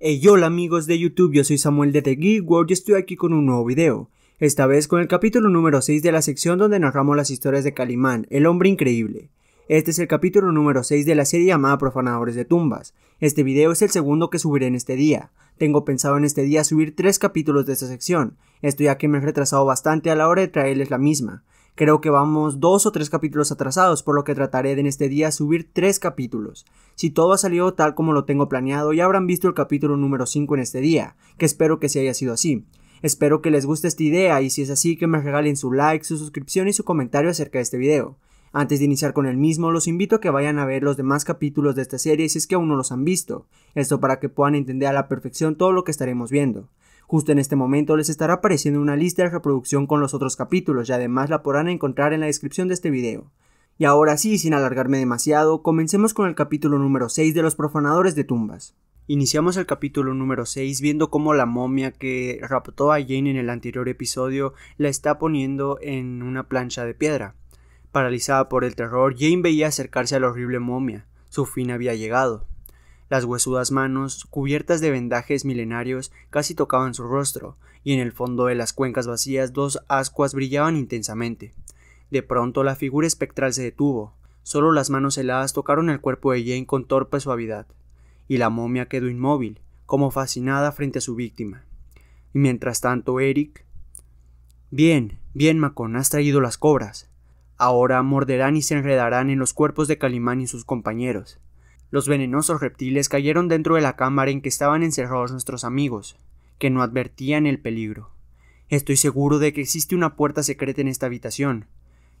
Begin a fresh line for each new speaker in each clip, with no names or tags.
Hey hola amigos de YouTube, yo soy Samuel de The World y estoy aquí con un nuevo video. Esta vez con el capítulo número 6 de la sección donde narramos las historias de Calimán, el hombre increíble. Este es el capítulo número 6 de la serie llamada Profanadores de Tumbas. Este video es el segundo que subiré en este día. Tengo pensado en este día subir 3 capítulos de esta sección, esto ya que me he retrasado bastante a la hora de traerles la misma. Creo que vamos dos o tres capítulos atrasados, por lo que trataré de en este día subir tres capítulos. Si todo ha salido tal como lo tengo planeado, ya habrán visto el capítulo número 5 en este día, que espero que se haya sido así. Espero que les guste esta idea y si es así que me regalen su like, su suscripción y su comentario acerca de este video. Antes de iniciar con el mismo, los invito a que vayan a ver los demás capítulos de esta serie si es que aún no los han visto, esto para que puedan entender a la perfección todo lo que estaremos viendo. Justo en este momento les estará apareciendo una lista de reproducción con los otros capítulos y además la podrán encontrar en la descripción de este video. Y ahora sí, sin alargarme demasiado, comencemos con el capítulo número 6 de los profanadores de tumbas. Iniciamos el capítulo número 6 viendo cómo la momia que raptó a Jane en el anterior episodio la está poniendo en una plancha de piedra. Paralizada por el terror, Jane veía acercarse a la horrible momia. Su fin había llegado. Las huesudas manos, cubiertas de vendajes milenarios, casi tocaban su rostro, y en el fondo de las cuencas vacías dos ascuas brillaban intensamente. De pronto la figura espectral se detuvo. Solo las manos heladas tocaron el cuerpo de Jane con torpe suavidad, y la momia quedó inmóvil, como fascinada frente a su víctima. Y mientras tanto, Eric. Bien, bien, Macon, has traído las cobras. Ahora morderán y se enredarán en los cuerpos de Calimán y sus compañeros. Los venenosos reptiles cayeron dentro de la cámara en que estaban encerrados nuestros amigos, que no advertían el peligro. Estoy seguro de que existe una puerta secreta en esta habitación.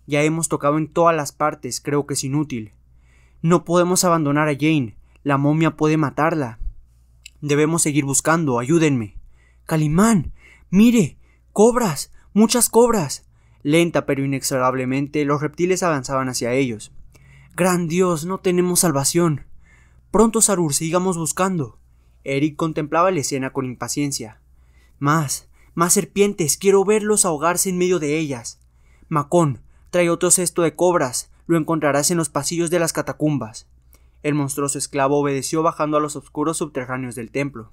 Ya hemos tocado en todas las partes, creo que es inútil. No podemos abandonar a Jane. La momia puede matarla. Debemos seguir buscando, ayúdenme. Calimán. Mire. Cobras. Muchas cobras. Lenta pero inexorablemente los reptiles avanzaban hacia ellos. Gran Dios. no tenemos salvación. Pronto, Sarur, sigamos buscando. Eric contemplaba la escena con impaciencia. Más, más serpientes, quiero verlos ahogarse en medio de ellas. Macón, trae otro cesto de cobras, lo encontrarás en los pasillos de las catacumbas. El monstruoso esclavo obedeció bajando a los oscuros subterráneos del templo.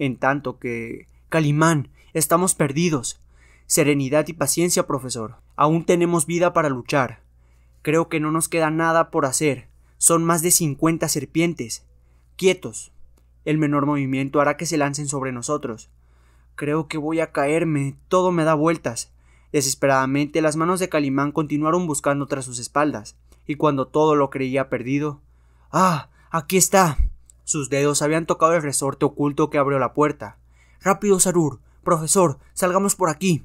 En tanto que. Calimán, estamos perdidos. Serenidad y paciencia, profesor. Aún tenemos vida para luchar. Creo que no nos queda nada por hacer. Son más de 50 serpientes. Quietos. El menor movimiento hará que se lancen sobre nosotros. Creo que voy a caerme. Todo me da vueltas. Desesperadamente las manos de Calimán continuaron buscando tras sus espaldas, y cuando todo lo creía perdido. ¡Ah! Aquí está. Sus dedos habían tocado el resorte oculto que abrió la puerta. Rápido, Sarur. Profesor, salgamos por aquí.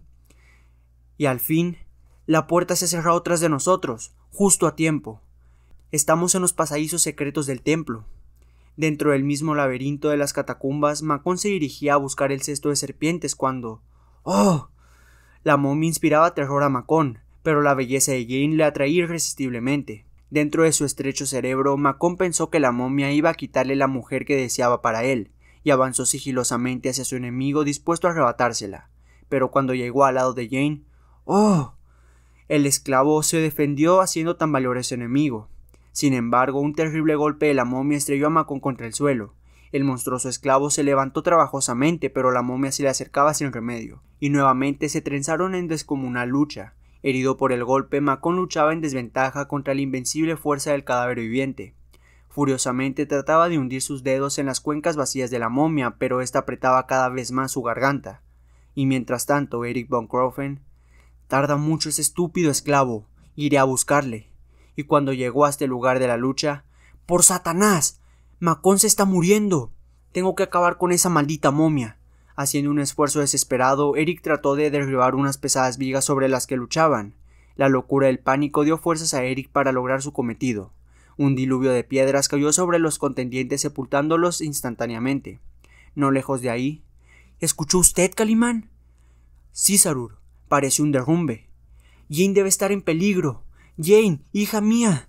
Y al fin, la puerta se cerró tras de nosotros, justo a tiempo. Estamos en los pasadizos secretos del templo. Dentro del mismo laberinto de las catacumbas, Macón se dirigía a buscar el cesto de serpientes cuando. ¡Oh! La momia inspiraba terror a Macón, pero la belleza de Jane le atraía irresistiblemente. Dentro de su estrecho cerebro, Macón pensó que la momia iba a quitarle la mujer que deseaba para él, y avanzó sigilosamente hacia su enemigo dispuesto a arrebatársela. Pero cuando llegó al lado de Jane, ¡oh! El esclavo se defendió haciendo tan a enemigo. Sin embargo, un terrible golpe de la momia estrelló a Macón contra el suelo. El monstruoso esclavo se levantó trabajosamente, pero la momia se le acercaba sin remedio, y nuevamente se trenzaron en descomunal lucha. Herido por el golpe, Macón luchaba en desventaja contra la invencible fuerza del cadáver viviente. Furiosamente trataba de hundir sus dedos en las cuencas vacías de la momia, pero ésta apretaba cada vez más su garganta. Y mientras tanto, Eric von Crofen Tarda mucho ese estúpido esclavo. Iré a buscarle y cuando llegó a este lugar de la lucha, ¡Por Satanás! Macón se está muriendo. Tengo que acabar con esa maldita momia. Haciendo un esfuerzo desesperado, Eric trató de derribar unas pesadas vigas sobre las que luchaban. La locura del pánico dio fuerzas a Eric para lograr su cometido. Un diluvio de piedras cayó sobre los contendientes sepultándolos instantáneamente. No lejos de ahí. ¿Escuchó usted, Calimán? Sí, Sarur. Parece un derrumbe. Jin debe estar en peligro. Jane, hija mía.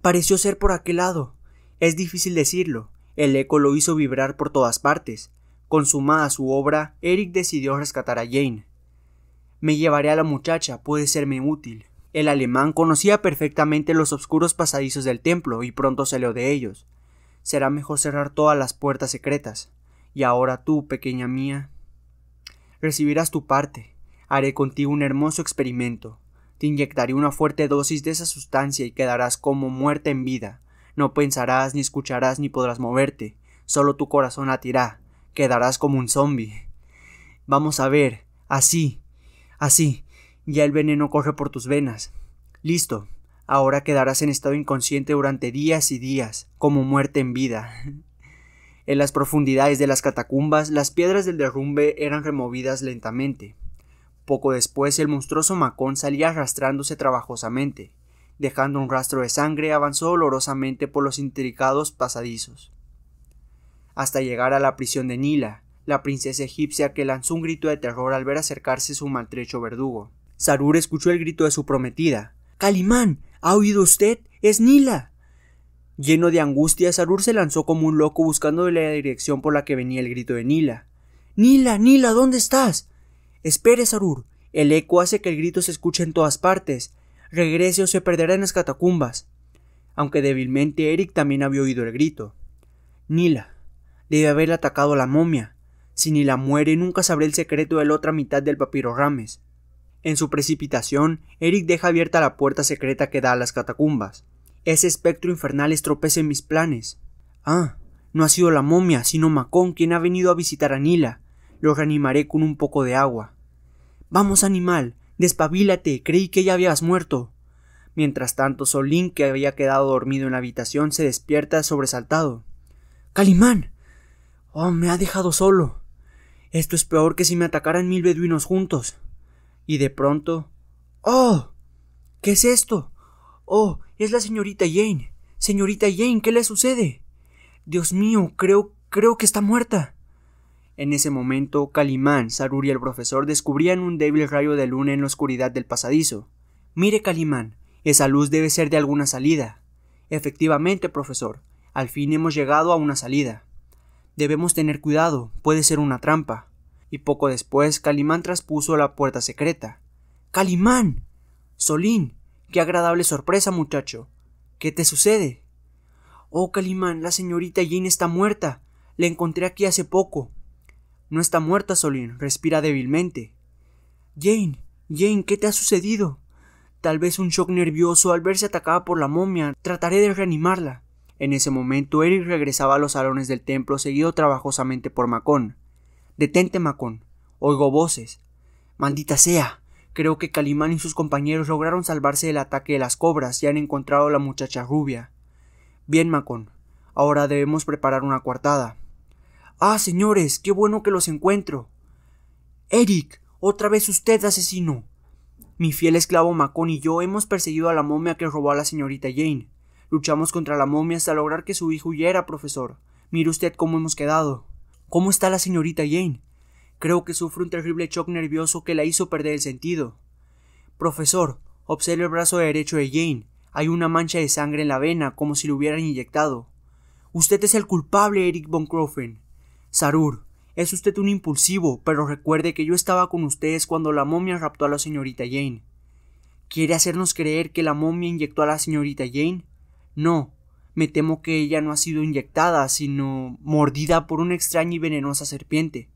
Pareció ser por aquel lado. Es difícil decirlo. El eco lo hizo vibrar por todas partes. Consumada su obra, Eric decidió rescatar a Jane. Me llevaré a la muchacha, puede serme útil. El alemán conocía perfectamente los oscuros pasadizos del templo y pronto salió de ellos. Será mejor cerrar todas las puertas secretas. Y ahora tú, pequeña mía, recibirás tu parte. Haré contigo un hermoso experimento. Te inyectaré una fuerte dosis de esa sustancia y quedarás como muerte en vida. No pensarás, ni escucharás, ni podrás moverte. Solo tu corazón latirá. Quedarás como un zombie. Vamos a ver. Así. Así. Ya el veneno corre por tus venas. Listo. Ahora quedarás en estado inconsciente durante días y días, como muerte en vida. En las profundidades de las catacumbas, las piedras del derrumbe eran removidas lentamente. Poco después el monstruoso Macón salía arrastrándose trabajosamente, dejando un rastro de sangre, avanzó dolorosamente por los intricados pasadizos, hasta llegar a la prisión de Nila, la princesa egipcia que lanzó un grito de terror al ver acercarse su maltrecho verdugo. Sarur escuchó el grito de su prometida. Calimán. ¿Ha oído usted? Es Nila. Lleno de angustia, Sarur se lanzó como un loco buscando la dirección por la que venía el grito de Nila. Nila, Nila, ¿dónde estás? Espere, Sarur. El eco hace que el grito se escuche en todas partes. Regrese o se perderá en las catacumbas. Aunque débilmente Eric también había oído el grito. Nila. Debe haber atacado a la momia. Si Nila muere, nunca sabré el secreto de la otra mitad del papiro Rames. En su precipitación, Eric deja abierta la puerta secreta que da a las catacumbas. Ese espectro infernal estropece mis planes. Ah, no ha sido la momia, sino Macón quien ha venido a visitar a Nila. Lo reanimaré con un poco de agua. Vamos, animal, despabilate, creí que ya habías muerto. Mientras tanto, Solín, que había quedado dormido en la habitación, se despierta sobresaltado. Calimán. Oh, me ha dejado solo. Esto es peor que si me atacaran mil beduinos juntos. Y de pronto. ¡Oh! ¿Qué es esto? Oh, es la señorita Jane. Señorita Jane, ¿qué le sucede? Dios mío, creo, creo que está muerta. En ese momento, Calimán, Sarur y el profesor descubrían un débil rayo de luna en la oscuridad del pasadizo. Mire, Calimán, esa luz debe ser de alguna salida. Efectivamente, profesor, al fin hemos llegado a una salida. Debemos tener cuidado, puede ser una trampa. Y poco después, Calimán traspuso la puerta secreta. ¡Calimán! Solín, qué agradable sorpresa, muchacho. ¿Qué te sucede? Oh, Calimán, la señorita Jean está muerta. La encontré aquí hace poco. No está muerta, Solín. Respira débilmente. Jane, Jane, ¿qué te ha sucedido? Tal vez un shock nervioso al verse atacada por la momia. Trataré de reanimarla. En ese momento, Eric regresaba a los salones del templo, seguido trabajosamente por Macón. Detente, Macón. Oigo voces. Maldita sea. Creo que Calimán y sus compañeros lograron salvarse del ataque de las cobras y han encontrado a la muchacha rubia. Bien, Macón. Ahora debemos preparar una coartada. Ah, señores, qué bueno que los encuentro. Eric, otra vez usted, asesino. Mi fiel esclavo Macon y yo hemos perseguido a la momia que robó a la señorita Jane. Luchamos contra la momia hasta lograr que su hijo huyera, profesor. Mire usted cómo hemos quedado. ¿Cómo está la señorita Jane? Creo que sufre un terrible shock nervioso que la hizo perder el sentido. Profesor, observe el brazo derecho de Jane. Hay una mancha de sangre en la vena, como si le hubieran inyectado. Usted es el culpable, Eric von Sarur, es usted un impulsivo, pero recuerde que yo estaba con ustedes cuando la momia raptó a la señorita Jane. ¿Quiere hacernos creer que la momia inyectó a la señorita Jane? No, me temo que ella no ha sido inyectada, sino mordida por una extraña y venenosa serpiente.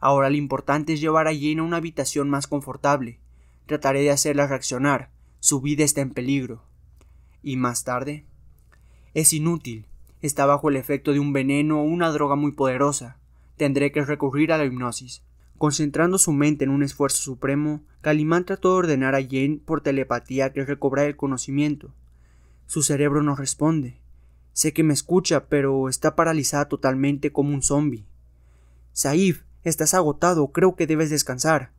Ahora lo importante es llevar a Jane a una habitación más confortable. Trataré de hacerla reaccionar. Su vida está en peligro. ¿Y más tarde? Es inútil. Está bajo el efecto de un veneno o una droga muy poderosa. Tendré que recurrir a la hipnosis. Concentrando su mente en un esfuerzo supremo, Calimán trató de ordenar a Jane por telepatía que recobrara el conocimiento. Su cerebro no responde. Sé que me escucha, pero está paralizada totalmente como un zombie. Saif, estás agotado, creo que debes descansar.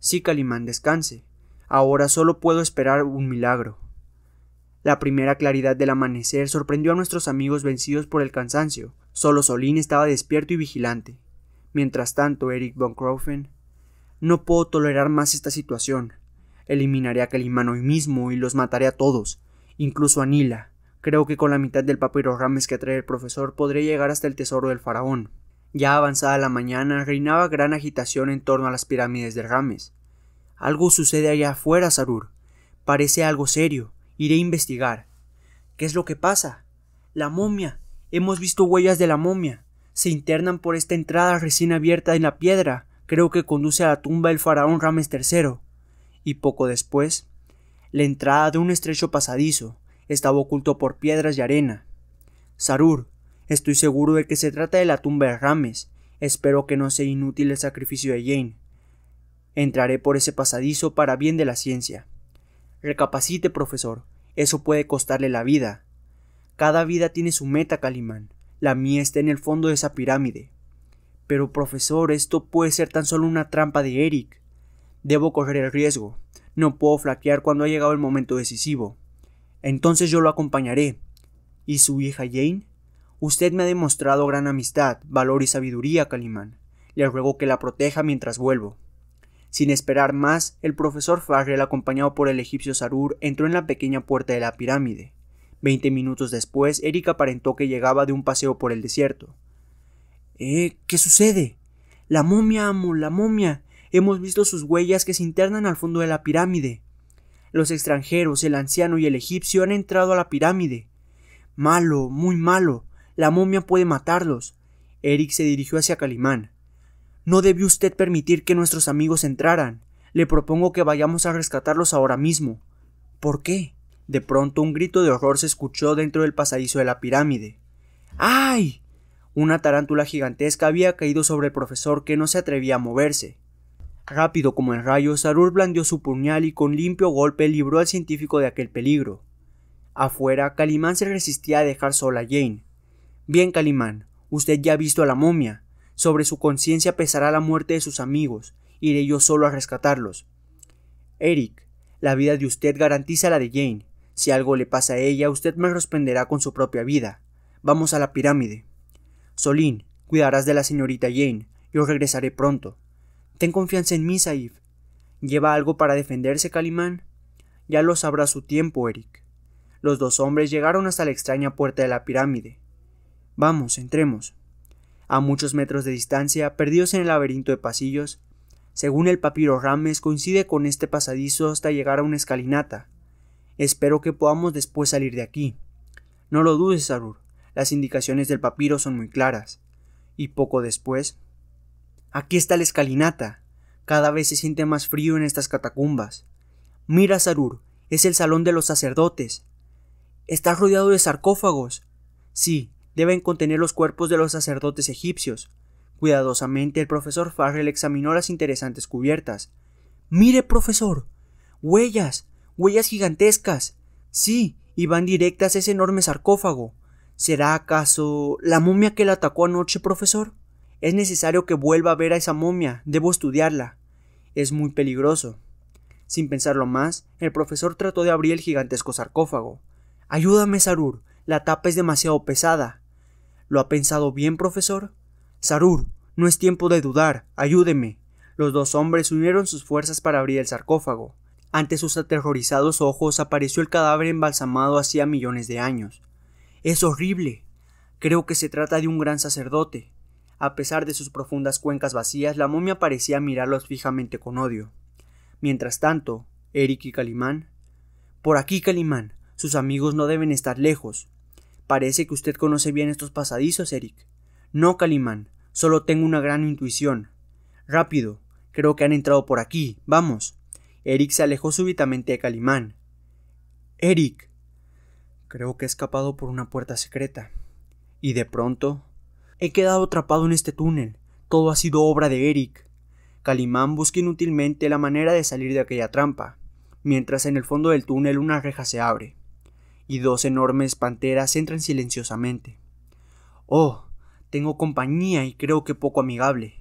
Sí, Calimán, descanse. Ahora solo puedo esperar un milagro. La primera claridad del amanecer sorprendió a nuestros amigos vencidos por el cansancio. Solo Solín estaba despierto y vigilante. Mientras tanto, Eric von Krofen, no puedo tolerar más esta situación. Eliminaré a Calimán hoy mismo y los mataré a todos, incluso a Nila. Creo que con la mitad del papiro rames que atrae el profesor podré llegar hasta el tesoro del faraón. Ya avanzada la mañana, reinaba gran agitación en torno a las pirámides de Rames. Algo sucede allá afuera, Sarur. Parece algo serio. Iré a investigar. ¿Qué es lo que pasa? La momia. Hemos visto huellas de la momia. Se internan por esta entrada recién abierta en la piedra. Creo que conduce a la tumba del faraón Rames III. Y poco después, la entrada de un estrecho pasadizo estaba oculto por piedras y arena. Sarur, estoy seguro de que se trata de la tumba de Rames. Espero que no sea inútil el sacrificio de Jane. Entraré por ese pasadizo para bien de la ciencia. Recapacite, profesor. Eso puede costarle la vida. Cada vida tiene su meta, Calimán. La mía está en el fondo de esa pirámide. Pero, profesor, esto puede ser tan solo una trampa de Eric. Debo correr el riesgo. No puedo flaquear cuando ha llegado el momento decisivo. Entonces yo lo acompañaré. ¿Y su hija Jane? Usted me ha demostrado gran amistad, valor y sabiduría, Calimán. Le ruego que la proteja mientras vuelvo. Sin esperar más, el profesor Farrell, acompañado por el egipcio Sarur, entró en la pequeña puerta de la pirámide. Veinte minutos después, Eric aparentó que llegaba de un paseo por el desierto. ¿Eh? ¿Qué sucede? La momia, amo, la momia. Hemos visto sus huellas que se internan al fondo de la pirámide. Los extranjeros, el anciano y el egipcio han entrado a la pirámide. Malo, muy malo. La momia puede matarlos. Eric se dirigió hacia Calimán. No debe usted permitir que nuestros amigos entraran. Le propongo que vayamos a rescatarlos ahora mismo. ¿Por qué? De pronto un grito de horror se escuchó dentro del pasadizo de la pirámide. ¡Ay! Una tarántula gigantesca había caído sobre el profesor que no se atrevía a moverse. Rápido como el rayo, Sarur blandió su puñal y con limpio golpe libró al científico de aquel peligro. Afuera, Calimán se resistía a dejar sola a Jane. Bien, Calimán, usted ya ha visto a la momia. Sobre su conciencia pesará la muerte de sus amigos. Iré yo solo a rescatarlos. Eric, la vida de usted garantiza la de Jane. Si algo le pasa a ella, usted me responderá con su propia vida. Vamos a la pirámide. Solín, cuidarás de la señorita Jane. Yo regresaré pronto. Ten confianza en mí, Saif. ¿Lleva algo para defenderse, Calimán? Ya lo sabrá su tiempo, Eric. Los dos hombres llegaron hasta la extraña puerta de la pirámide. Vamos, entremos a muchos metros de distancia, perdidos en el laberinto de pasillos. Según el papiro Rames, coincide con este pasadizo hasta llegar a una escalinata. Espero que podamos después salir de aquí. No lo dudes, Sarur. Las indicaciones del papiro son muy claras. Y poco después. Aquí está la escalinata. Cada vez se siente más frío en estas catacumbas. Mira, Sarur, es el salón de los sacerdotes. Está rodeado de sarcófagos. Sí, deben contener los cuerpos de los sacerdotes egipcios. Cuidadosamente el profesor Farrell examinó las interesantes cubiertas. Mire, profesor. Huellas. Huellas gigantescas. Sí, y van directas a ese enorme sarcófago. ¿Será acaso la momia que la atacó anoche, profesor? Es necesario que vuelva a ver a esa momia. Debo estudiarla. Es muy peligroso. Sin pensarlo más, el profesor trató de abrir el gigantesco sarcófago. Ayúdame, Sarur. La tapa es demasiado pesada. ¿Lo ha pensado bien, profesor? Sarur, no es tiempo de dudar, ayúdeme. Los dos hombres unieron sus fuerzas para abrir el sarcófago. Ante sus aterrorizados ojos apareció el cadáver embalsamado hacía millones de años. Es horrible. Creo que se trata de un gran sacerdote. A pesar de sus profundas cuencas vacías, la momia parecía mirarlos fijamente con odio. Mientras tanto, Eric y Calimán. Por aquí, Calimán. Sus amigos no deben estar lejos. Parece que usted conoce bien estos pasadizos, Eric. No, Calimán, solo tengo una gran intuición. Rápido, creo que han entrado por aquí. Vamos. Eric se alejó súbitamente de Calimán. Eric. Creo que he escapado por una puerta secreta. Y de pronto. He quedado atrapado en este túnel. Todo ha sido obra de Eric. Calimán busca inútilmente la manera de salir de aquella trampa, mientras en el fondo del túnel una reja se abre y dos enormes panteras entran silenciosamente. Oh, tengo compañía y creo que poco amigable.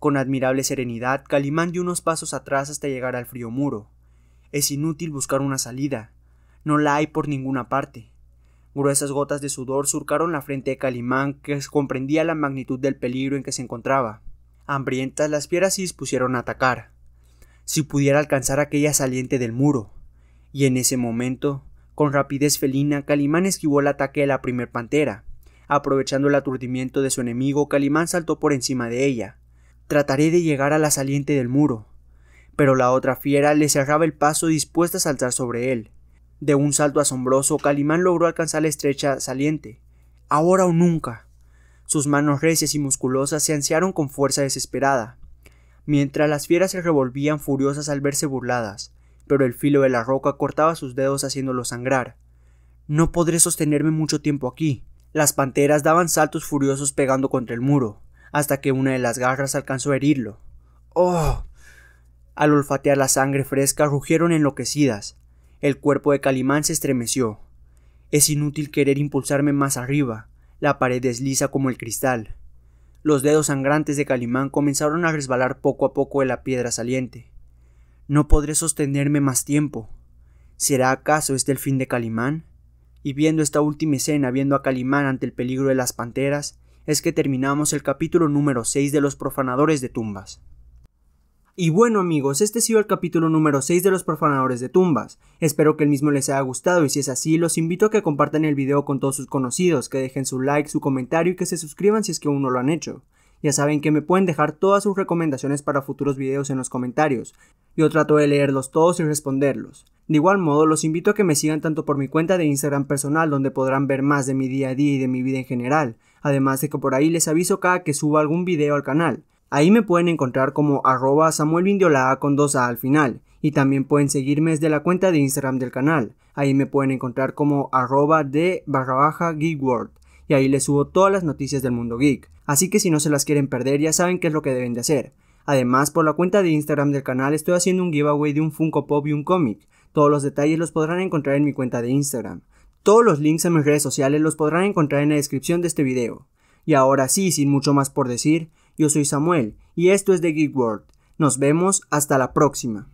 Con admirable serenidad, Calimán dio unos pasos atrás hasta llegar al frío muro. Es inútil buscar una salida. No la hay por ninguna parte. Gruesas gotas de sudor surcaron la frente de Calimán, que comprendía la magnitud del peligro en que se encontraba. Hambrientas, las fieras se dispusieron a atacar. Si pudiera alcanzar aquella saliente del muro. Y en ese momento, con rapidez felina, Calimán esquivó el ataque de la primer pantera. Aprovechando el aturdimiento de su enemigo, Calimán saltó por encima de ella. Trataré de llegar a la saliente del muro. Pero la otra fiera le cerraba el paso dispuesta a saltar sobre él. De un salto asombroso, Calimán logró alcanzar la estrecha saliente. Ahora o nunca. Sus manos recias y musculosas se ansiaron con fuerza desesperada, mientras las fieras se revolvían furiosas al verse burladas pero el filo de la roca cortaba sus dedos haciéndolo sangrar. No podré sostenerme mucho tiempo aquí. Las panteras daban saltos furiosos pegando contra el muro, hasta que una de las garras alcanzó a herirlo. ¡Oh! Al olfatear la sangre fresca rugieron enloquecidas. El cuerpo de Calimán se estremeció. Es inútil querer impulsarme más arriba. La pared desliza como el cristal. Los dedos sangrantes de Calimán comenzaron a resbalar poco a poco de la piedra saliente. No podré sostenerme más tiempo. ¿Será acaso este el fin de Calimán? Y viendo esta última escena, viendo a Calimán ante el peligro de las panteras, es que terminamos el capítulo número 6 de los profanadores de tumbas. Y bueno amigos, este ha sido el capítulo número 6 de los profanadores de tumbas. Espero que el mismo les haya gustado y si es así, los invito a que compartan el video con todos sus conocidos, que dejen su like, su comentario y que se suscriban si es que aún no lo han hecho. Ya saben que me pueden dejar todas sus recomendaciones para futuros videos en los comentarios. Yo trato de leerlos todos y responderlos. De igual modo, los invito a que me sigan tanto por mi cuenta de Instagram personal, donde podrán ver más de mi día a día y de mi vida en general, además de que por ahí les aviso cada que suba algún video al canal. Ahí me pueden encontrar como arroba samuelvindiolada con 2 A al final, y también pueden seguirme desde la cuenta de Instagram del canal. Ahí me pueden encontrar como arroba de barra baja y ahí les subo todas las noticias del mundo geek. Así que si no se las quieren perder ya saben qué es lo que deben de hacer. Además, por la cuenta de Instagram del canal estoy haciendo un giveaway de un Funko Pop y un cómic. Todos los detalles los podrán encontrar en mi cuenta de Instagram. Todos los links a mis redes sociales los podrán encontrar en la descripción de este video. Y ahora sí, sin mucho más por decir, yo soy Samuel y esto es The Geek World. Nos vemos hasta la próxima.